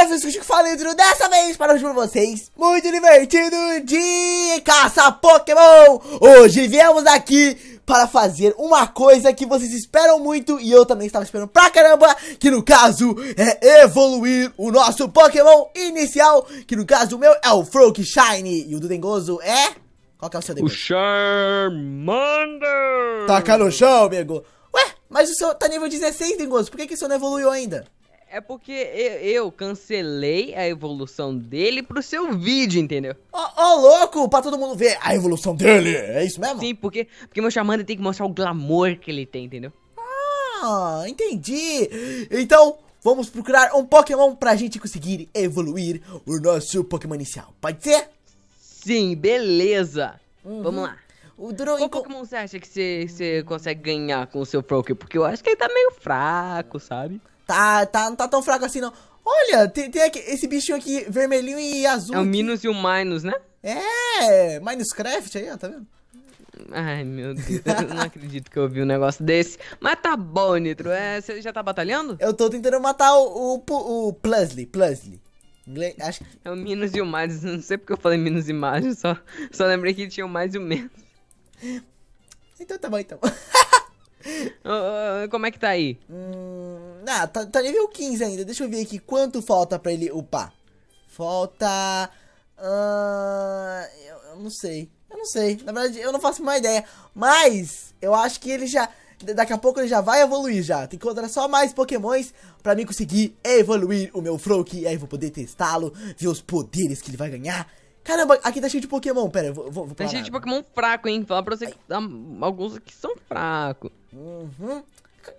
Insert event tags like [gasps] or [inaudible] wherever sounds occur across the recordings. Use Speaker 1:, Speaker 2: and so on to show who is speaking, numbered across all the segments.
Speaker 1: galera, eu sou o Chico dessa vez para hoje pra vocês Muito divertido de caça Pokémon Hoje viemos aqui para fazer uma coisa que vocês esperam muito E eu também estava esperando pra caramba Que no caso é evoluir o nosso Pokémon inicial Que no caso o meu é o Froak Shine E o do Dengoso é... Qual que é o seu Dengoso? O Charmander Taca no chão, amigo Ué, mas o seu tá
Speaker 2: nível 16,
Speaker 1: Dengoso, por que que o seu não evoluiu ainda?
Speaker 2: É porque eu, eu, cancelei a evolução dele pro seu vídeo, entendeu? Ó, oh, oh, louco, pra todo mundo ver a evolução dele, é isso mesmo? Sim, porque, porque meu Charmander tem que mostrar o glamour que ele tem, entendeu?
Speaker 1: Ah, entendi. Então, vamos procurar um Pokémon pra gente conseguir evoluir o nosso Pokémon inicial, pode ser?
Speaker 2: Sim, beleza. Uhum. Vamos lá. O Qual Pokémon você acha que você consegue ganhar com o seu Pokémon? Porque eu acho que ele tá meio fraco, sabe?
Speaker 1: tá, tá, não tá tão fraco assim não. Olha, tem, tem aqui, esse bichinho aqui, vermelhinho e azul. É o aqui. Minus e o Minus, né? É, Minecraft aí, ó, tá vendo?
Speaker 2: Ai, meu Deus, eu não acredito que eu vi um negócio desse. Mas tá bom, Nitro. É, você já tá batalhando? Eu tô tentando matar o, o, o Plusly, Plusly. Acho... É o Minus e o Mais, [laughs] não sei porque eu falei Minus e Mais, só, só lembrei que tinha o mais e o menos. Então tá bom, então. uh, [laughs] como é que tá aí? Hum
Speaker 1: ah, tá, tá nível 15 ainda. Deixa eu ver aqui quanto falta pra ele upar. Falta... Uh, eu, eu, não sei. Eu não sei. Na verdade, eu não faço uma ideia. Mas eu acho que ele já... Daqui a pouco ele já vai evoluir já. Tem que encontrar só mais pokémons pra mim conseguir evoluir o meu Froak. E aí eu vou poder testá-lo, ver os poderes que ele vai ganhar. Caramba, aqui tá cheio de Pokémon. Pera, eu
Speaker 2: vou, vou parar. Tá cheio de Pokémon fraco, hein? Falar pra você que tá, alguns aqui são fracos. Uhum.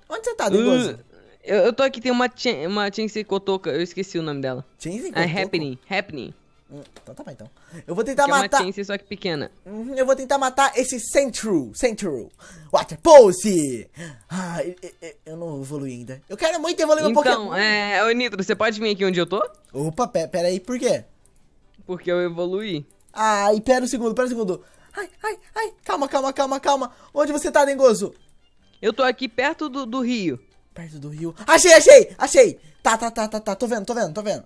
Speaker 1: Onde você tá, Dengoso? Uh.
Speaker 2: Eu, eu tô aqui, tem uma, chen, uma Chensei Kotoka, eu esqueci o nome dela. Chensei ah, é Kotoka? É Happening, Happening. Hum, então tá bom então. Eu vou tentar que matar... é uma Chensei, só que pequena.
Speaker 1: Uhum, eu vou tentar matar esse Sentru, Sentru. Water pose.
Speaker 2: Ah, eu, eu, eu, não evoluí ainda. Eu quero muito evoluir então, meu Pokémon. Então, é... Ô, Nitro, você pode vir aqui onde eu tô? Opa, pera, pera aí, por quê? Porque eu evoluí.
Speaker 1: Ah, pera um segundo, pera um segundo. Ai, ai, ai, calma, calma, calma, calma. Onde você tá, Dengoso? Eu tô aqui perto do, do rio. Perto do rio. Achei, achei, achei. Tá, tá, tá, tá, tá. Tô vendo, tô vendo, tô vendo.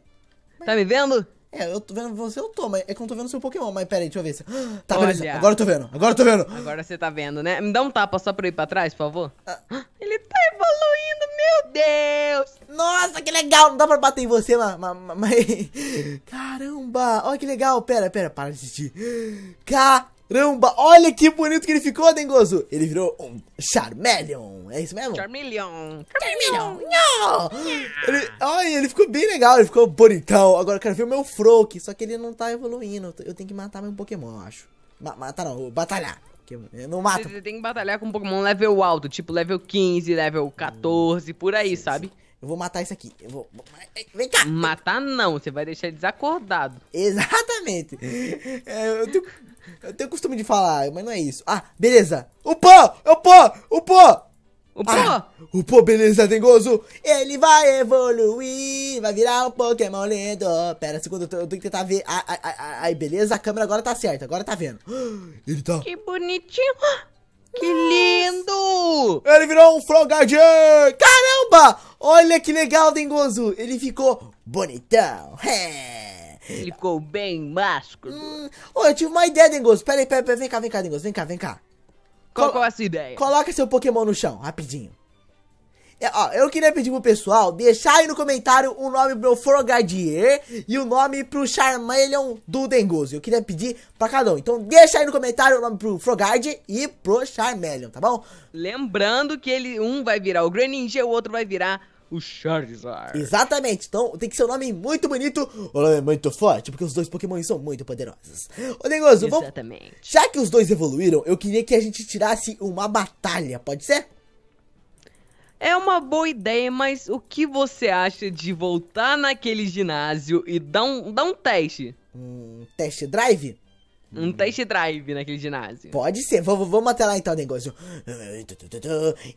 Speaker 1: Tá me vendo? É, eu tô vendo você, eu tô, mas é que eu não tô vendo seu Pokémon. Mas pera aí, deixa eu ver. Se... [gasps] Tá, Olha. beleza. Agora eu tô vendo, agora eu tô vendo.
Speaker 2: Agora você tá vendo, né? Me dá um tapa só pra eu ir pra trás, por favor.
Speaker 1: Ah. [gasps] Ele tá evoluindo, meu Deus. Nossa, que legal. Não dá pra bater em você, mas... [laughs] mas... Caramba. Olha que legal. Pera, pera, para de assistir. Caramba. Caramba, olha que bonito que ele ficou, Dengoso. Ele virou um Charmeleon,
Speaker 2: é isso mesmo? Charmeleon. Charmeleon. Não. Ele,
Speaker 1: olha, ele ficou bem legal, ele ficou bonitão. Agora eu quero ver o meu Froak, só que ele não tá evoluindo. Eu tenho que matar meu Pokémon, eu acho. Ma matar não, batalhar.
Speaker 2: Eu não mato. Você tem que batalhar com um Pokémon level alto, tipo level 15, level 14, por aí, sabe? Eu vou matar isso aqui. Eu vou. Vem cá! Matar não, você vai deixar ele desacordado. Exatamente!
Speaker 1: É, eu tenho eu tenho costume de falar, mas não é isso. Ah, beleza. O pô é o pó, o pô O pô Ah, o pô beleza, tem gozo. Ele vai evoluir, vai virar um Pokémon lindo. Pera, segundo, eu tenho que tentar ver. Ai, ai, ai, beleza, a câmera agora tá certa, agora tá vendo.
Speaker 2: [gasps] Ele tá... Que bonitinho. Que
Speaker 1: lindo! Ele virou um Frogadier! Caramba! Olha que legal, Dengozo! Ele ficou bonitão! É. Ficou bem másculo. Hum, oh, eu tive uma ideia, Dengoso. Pera aí, pera, pera, vem cá, vem cá, Dengoso. Vem cá, vem cá. Qual, qual é essa ideia? Coloca seu Pokémon no chão, rapidinho. É, ó, eu queria pedir pro pessoal deixar aí no comentário o nome pro Forgadier e o nome pro Charmeleon do Dengoso. Eu queria pedir pra cada um. Então
Speaker 2: deixa aí no comentário o nome pro Frogard e pro Charmeleon, tá bom? Lembrando que ele um vai virar o Greninja e o outro vai virar o Charizard. Exatamente, então tem que ser um nome
Speaker 1: muito bonito, um nome muito forte, porque os dois Pokémon são muito poderosos. Ô Negoso, vamos... já que os dois evoluíram, eu queria que a gente tirasse uma batalha, pode ser?
Speaker 2: É uma boa ideia, mas o que você acha de voltar naquele ginásio e dar um, dar um teste? Um teste drive? Um test drive naquele ginásio. Pode ser. Vamos, vamos até lá então, negócio.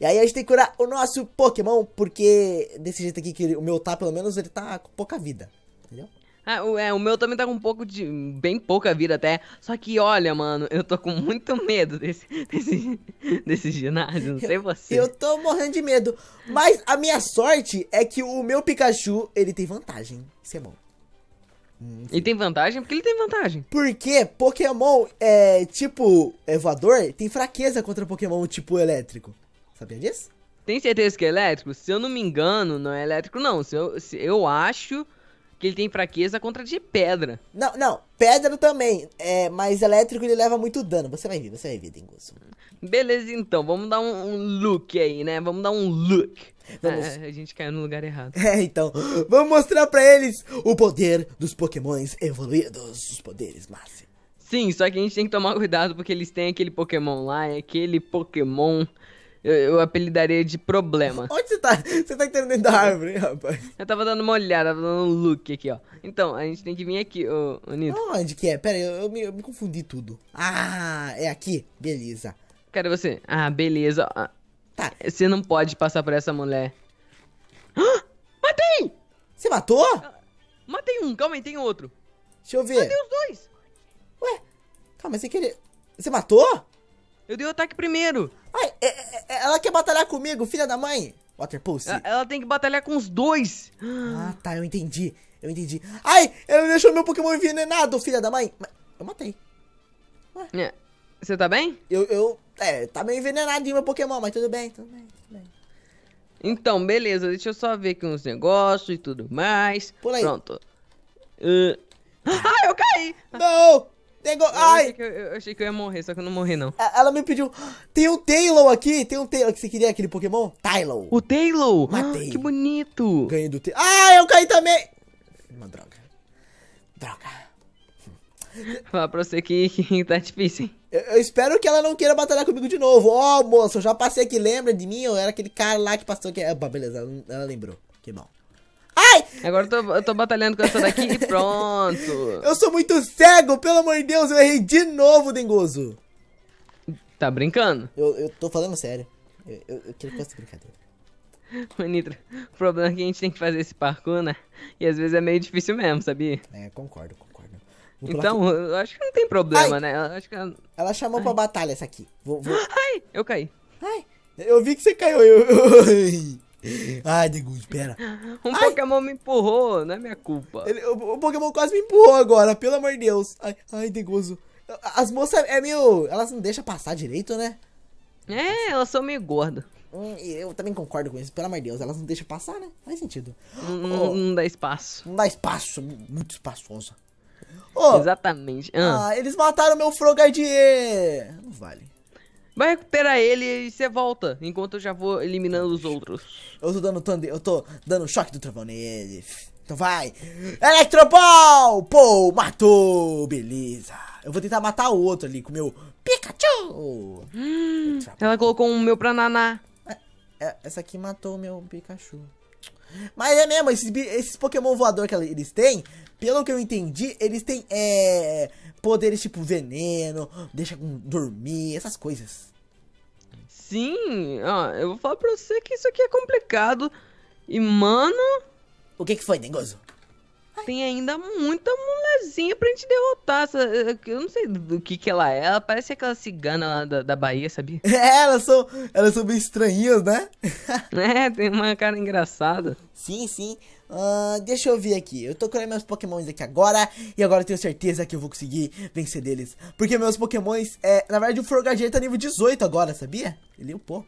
Speaker 2: E aí a
Speaker 1: gente tem que curar o nosso Pokémon, porque desse jeito aqui que o meu tá, pelo menos, ele tá com pouca
Speaker 2: vida. Entendeu? Ah, o, é, o meu também tá com um pouco de. bem pouca vida até. Só que olha, mano, eu tô com muito medo desse. desse, desse ginásio, não sei eu, você. Eu tô
Speaker 1: morrendo de medo. Mas a minha sorte é que o meu Pikachu, ele tem vantagem.
Speaker 2: Isso é bom. Hum, ele tem vantagem? Porque ele tem vantagem.
Speaker 1: Porque Pokémon é tipo é voador tem fraqueza contra Pokémon tipo elétrico. Sabia disso?
Speaker 2: Tem certeza que é elétrico? Se eu não me engano, não é elétrico, não. Se eu, se eu acho que ele tem fraqueza contra de pedra.
Speaker 1: Não, não, pedra também. É, mas elétrico ele leva muito dano. Você vai vir, você vai ver, Dengoso.
Speaker 2: Beleza, então, vamos dar um, um, look aí, né? Vamos dar um look. Vamos... Ah, a gente caiu no lugar errado. [laughs]
Speaker 1: É, então, vamos mostrar para eles o poder dos pokémons evoluídos, os poderes máximos.
Speaker 2: Sim, só que a gente tem que tomar cuidado porque eles têm aquele Pokémon lá, é aquele Pokémon eu, eu apelidaria de problema. [laughs] Onde
Speaker 1: você tá? Você tá entrando dentro da árvore, hein,
Speaker 2: rapaz? Eu tava dando uma olhada, tava dando um look aqui, ó. Então, a gente tem que vir aqui, ô, ô Nito. Onde que é?
Speaker 1: Pera aí, eu, eu, me, eu me confundi tudo. Ah, é aqui? Beleza.
Speaker 2: Cadê você? Ah, beleza. Tá. Você não pode passar por essa mulher. [gasps] Ah, matei! Você matou? Ah, matei um, calma aí, tem outro. Deixa eu ver. Matei os dois. Ué, calma, sem querer. Você matou? Eu dei o ataque primeiro. Ai, é, é ela quer batalhar
Speaker 1: comigo, filha da mãe. Waterpulse. Ela, ela tem que batalhar com os dois. Ah, tá, eu entendi. Eu entendi. Ai, ela deixou meu Pokémon envenenado, filha da mãe. Eu matei. Ué. É. Você tá bem? Eu, eu... É, tá meio envenenadinho meu Pokémon, mas tudo bem, tudo bem, tudo bem.
Speaker 2: Então, beleza. Deixa eu só ver aqui uns negócios e tudo mais. Pula aí. Pronto. Uh... Ah, eu caí! Não! Ai! Eu, eu achei que eu ia morrer, só que eu não morri, não. Ela me pediu. Tem um Taylor aqui, tem um Taylor. Você queria aquele Pokémon? Taylor.
Speaker 1: O Taylor! Matei. Ah, que
Speaker 2: bonito! Ganhei do Taylor. Ah, eu caí também! Uma droga. Droga. Fala pra você que, que [laughs] tá difícil, hein?
Speaker 1: Eu, eu, espero que ela não queira batalhar comigo de novo. Ó, oh, moço, eu já passei aqui, lembra de mim? Eu era aquele cara lá
Speaker 2: que passou aqui. Ah, beleza, ela, ela lembrou. Que bom. Agora eu tô, eu tô batalhando com essa daqui e pronto.
Speaker 1: Eu sou muito cego, pelo amor de Deus, eu errei de novo,
Speaker 2: Dengoso. Tá brincando? Eu, eu tô falando sério. Eu, eu, eu quero
Speaker 1: fazer brincadeira.
Speaker 2: [laughs] Manitra, o problema é que a gente tem que fazer esse parkour, né? E às vezes é meio difícil mesmo, sabia? É, concordo, concordo. Vou então, eu acho que não tem problema, Ai. né? Eu acho que ela...
Speaker 1: ela chamou Ai. pra batalha essa aqui. Vou, vou... Ai, eu caí. Ai, eu vi que você caiu.
Speaker 2: Eu... [laughs] Ai, Degu, Pera. [laughs] Um ai. Pokémon me empurrou, não é minha culpa.
Speaker 1: Ele, o, o, Pokémon quase me empurrou agora, pelo amor de Deus. Ai, ai, Deguzo. As moças é meio. Elas não deixam passar direito, né? É, elas são meio gordas. Hum, eu também concordo com isso, pelo amor de Deus. Elas não deixam passar, né? Faz sentido.
Speaker 2: Não, oh, não
Speaker 1: dá espaço. Não dá espaço, muito espaçoso. Oh,
Speaker 2: Exatamente. Ah. ah, eles mataram meu Frogadier. Não vale. Vai recuperar ele e você volta, enquanto eu já vou eliminando os outros. Eu tô dando eu tô dando choque do trovão nele. Então vai.
Speaker 1: Electroball! Pô, matou! Beleza. Eu vou tentar matar o outro ali com o meu Pikachu. Hum, ela colocou um meu pra naná. É, é, essa aqui matou o meu Pikachu. Mas é mesmo, esses, esses Pokémon voador que eles têm, pelo que eu entendi, eles têm é, poderes tipo veneno,
Speaker 2: deixa dormir, essas coisas. Sim, ó, eu vou falar pra você que isso aqui é complicado. E, mano. O que, que foi, Dengoso? tem ainda muita mulherzinha pra gente derrotar. Eh, eu não sei do que que ela é. Ela parece aquela cigana lá da, da Bahia, sabia? [laughs] É, elas são, elas são bem estranhinhas, né? [laughs] é, tem uma cara engraçada. Sim, sim. Uh, deixa eu ver aqui.
Speaker 1: Eu tô colhendo meus pokémons aqui agora. E agora eu tenho certeza que eu vou conseguir vencer deles. Porque meus pokémons... É, na verdade, o Frogadier tá nível 18 agora, sabia? Ele upou.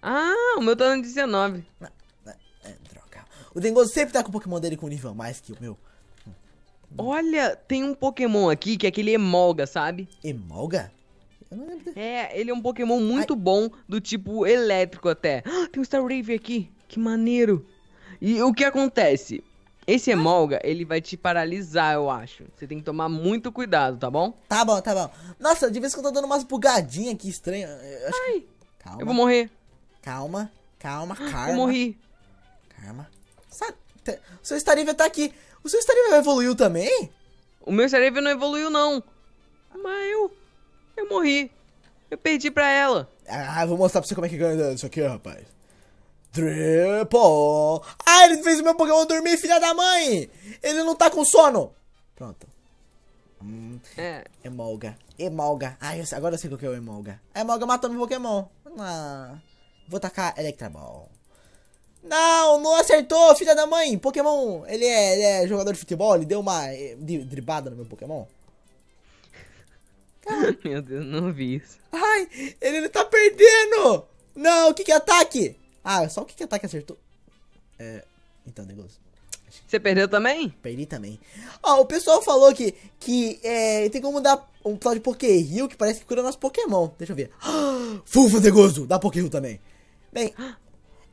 Speaker 1: Ah,
Speaker 2: o meu tá no 19. O Dengoso sempre tá com o Pokémon dele com nível a mais que o meu. Olha, tem um Pokémon aqui que é aquele Emolga, sabe? Emolga? É, ele é um Pokémon muito Ai. bom, do tipo elétrico até. Ah, tem um Starave aqui, que maneiro. E o que acontece? Esse Emolga, ele vai te paralisar, eu acho. Você tem que tomar muito cuidado, tá bom? Tá bom, tá bom.
Speaker 1: Nossa, de vez que eu tô dando umas bugadinhas aqui estranha. Ai, que... Calma. Eu vou morrer. Calma, calma, [gasps]
Speaker 2: calma. Eu morri.
Speaker 1: Calma. O seu Starivia tá aqui.
Speaker 2: O seu Starivia evoluiu também? O meu Starivia não evoluiu, não. Mas eu. Eu morri. Eu perdi pra ela. Ah, vou mostrar pra você como é que ganha isso aqui, rapaz.
Speaker 1: Triple! Ah, ele fez o meu Pokémon dormir, filha da mãe! Ele não tá com sono! Pronto. Hum. É. Emolga. Emolga. Ah, eu, agora eu sei o que é o Emolga. A Emolga matou meu Pokémon. Ah. Vou tacar Electaball. Não, não acertou, filha da mãe. Pokémon, ele é, ele é jogador de futebol, ele deu uma dribada no meu Pokémon. Ah. Meu Deus, não vi isso. Ai, ele, ele tá perdendo. Não, o que que é ataque? Ah, só o que que é ataque acertou. É, então, Degoso. Você perdeu também? Perdi também. Ó, oh, o pessoal falou que, que é, tem como dar um tal de Poké Rio que parece que cura nosso Pokémon. Deixa eu ver. Fufa, Fulfo dá Poké Rio também. Bem,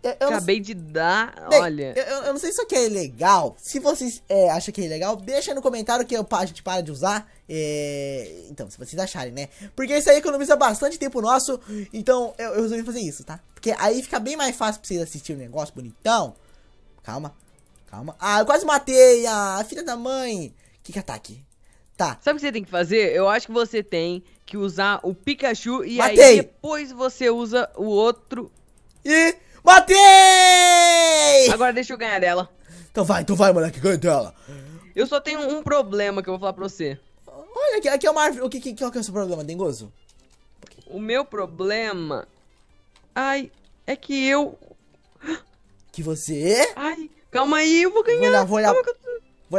Speaker 2: eu, Acabei não... de dar, Bem, olha. Eu,
Speaker 1: eu, não sei se isso aqui é legal. Se vocês é, acham que é legal, deixa no comentário que eu, a gente para de usar. É... Então, se vocês acharem, né? Porque isso aí economiza bastante tempo nosso. Então, eu, eu resolvi fazer isso, tá? Porque aí fica bem mais fácil pra vocês assistirem o negócio bonitão. Calma, calma. Ah, eu quase matei a filha da mãe. Que que é ataque?
Speaker 2: Tá. Sabe o que você tem que fazer? Eu acho que você tem que usar o Pikachu e Matei. aí depois você usa o outro. E Batei! Agora deixa eu ganhar dela. Então vai, então vai, moleque, ganha dela. Eu só tenho um problema que eu vou falar pra você. Olha, aqui, aqui é uma árvore. O que, que, qual que é o seu problema, Dengoso? O meu problema... Ai, é que eu... Que você... Ai, calma aí, eu vou ganhar. Vou olhar, vou olhar. Vou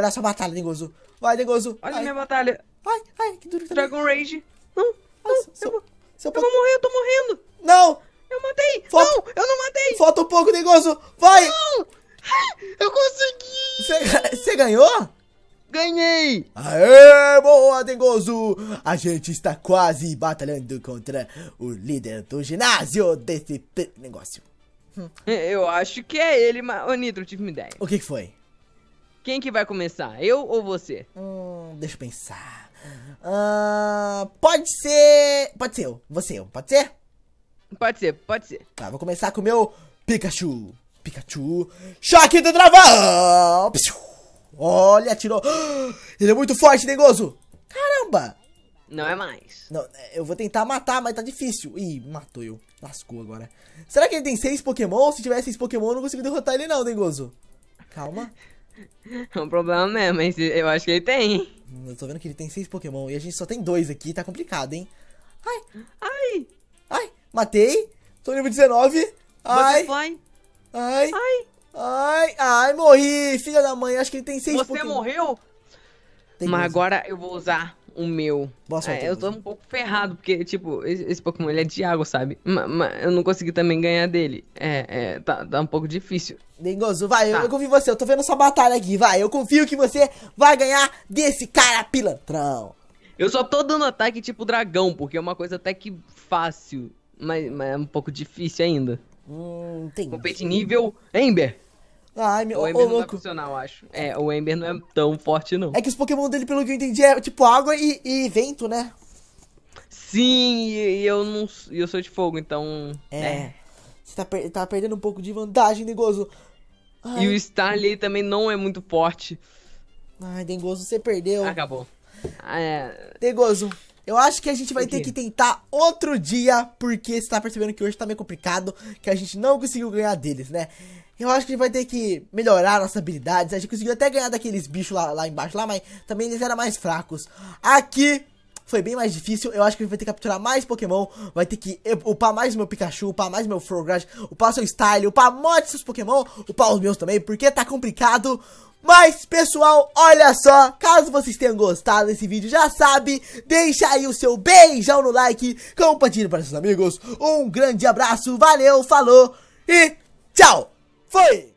Speaker 1: olhar sua batalha, Dengoso. Vai, Dengoso. Olha ai. minha batalha. Ai, ai, que duro que tá. Dragon Rage. Não, fogo o negócio! Vai! Não! Ah, eu consegui! Você ganhou? Ganhei! Aê, boa, Dengozo! A gente está quase batalhando contra o líder do ginásio desse negócio.
Speaker 2: Hum. Eu acho que é ele, mas... Ô, Nitro, tive uma ideia. O que, que foi? Quem que vai começar, eu ou você?
Speaker 1: Hum, deixa eu pensar.
Speaker 2: Uh, pode
Speaker 1: ser... Pode ser eu, você eu, pode ser? Pode ser, pode ser. Tá, vou começar com o meu Pikachu! Pikachu! Choque do travão! Olha, tirou. [gasps] Ele é muito forte, negoso! Caramba!
Speaker 2: Não é mais.
Speaker 1: Não, é, eu vou tentar matar, mas tá difícil. Ih, matou eu. Lascou agora. Será que ele tem seis Pokémon? Se tiver seis Pokémon, eu não consigo derrotar ele não, Dengoso. Calma. [laughs] É um problema mesmo, mas eu acho que ele tem. Hum, eu tô vendo que ele tem seis Pokémon e a gente só tem dois aqui. Tá complicado, hein? Ai. Ai. Ai, matei. Tô nível 19. Ai. Ai. Ai. Ai, ai, morri, filha da mãe. Acho que ele tem seis Você
Speaker 2: Pokémon. morreu?
Speaker 1: Tem Mas agora eu
Speaker 2: vou usar o meu. Boa sorte, é, eu tô um pouco ferrado, porque, tipo, esse, esse Pokémon ele é de água, sabe? Mas, mas, eu não consegui também ganhar dele. É, é tá, tá um pouco difícil.
Speaker 1: Dengoso, vai, tá. eu, eu, confio em você. Eu tô vendo essa batalha aqui, vai. Eu confio que
Speaker 2: você vai ganhar desse cara pilantrão. Eu só tô dando ataque tipo dragão, porque é uma coisa até que fácil, mas, mas é um pouco difícil ainda. Hum, tem. Compete nível Ember. Ai, meu, o Ember ô, não é louco. é acho. É, o Ember não é tão forte, não. É
Speaker 1: que os Pokémon dele, pelo que eu entendi, é tipo água e, e vento, né?
Speaker 2: Sim, e eu não. eu sou de fogo, então. É. Né. Você tá, per tá
Speaker 1: perdendo um pouco de vantagem, Dengoso.
Speaker 2: Ai. E o Starly também não é muito forte.
Speaker 1: Ai, Dengoso, você perdeu. Acabou. Ah, é... Dengoso, eu acho que a gente vai ter que tentar outro dia, porque você tá percebendo que hoje tá meio complicado, que a gente não conseguiu ganhar deles, né? Eu acho que a gente vai ter que melhorar nossas habilidades. A gente conseguiu até ganhar daqueles bichos lá, lá embaixo, lá, mas também eles eram mais fracos. Aqui foi bem mais difícil. Eu acho que a gente vai ter que capturar mais Pokémon, vai ter que upar mais meu Pikachu, upar mais meu Frogage, upar seu Style, upar mod seus Pokémon, upar os meus também, porque tá complicado. Mas, pessoal, olha só, caso vocês tenham gostado desse vídeo, já sabe, deixa aí o seu beijão no like, compartilhe para seus amigos, um grande abraço, valeu, falou e tchau! Fui!